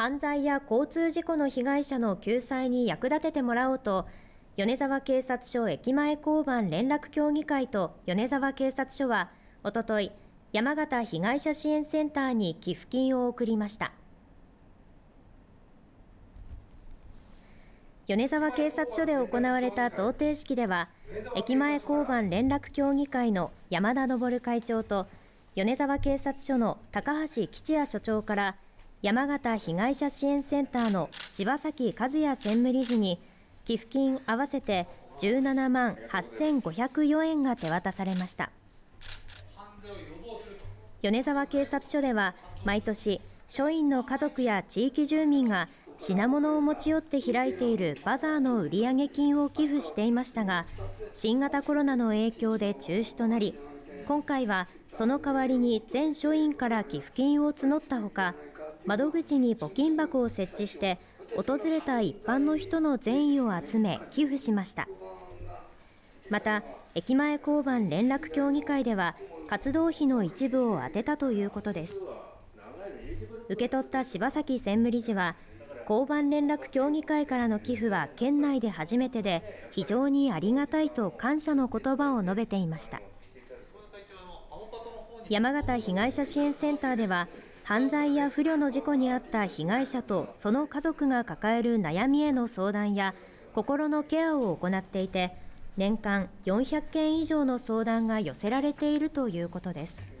犯罪や交通事故の被害者の救済に役立ててもらおうと米沢警察署駅前交番連絡協議会と米沢警察署はおととい山形被害者支援センターに寄付金を送りました米沢警察署で行われた贈呈式では駅前交番連絡協議会の山田昇会長と米沢警察署の高橋吉也所長から山形被害者支援センターの柴崎和也専務理事に寄付金合わせて17万8504円が手渡されました米沢警察署では毎年署員の家族や地域住民が品物を持ち寄って開いているバザーの売上金を寄付していましたが新型コロナの影響で中止となり今回はその代わりに全署員から寄付金を募ったほか窓口に募金箱を設置して訪れた一般の人の善意を集め寄付しましたまた駅前交番連絡協議会では活動費の一部を充てたということです受け取った柴崎専務理事は交番連絡協議会からの寄付は県内で初めてで非常にありがたいと感謝の言葉を述べていました山形被害者支援センターでは犯罪や不慮の事故に遭った被害者とその家族が抱える悩みへの相談や心のケアを行っていて年間400件以上の相談が寄せられているということです。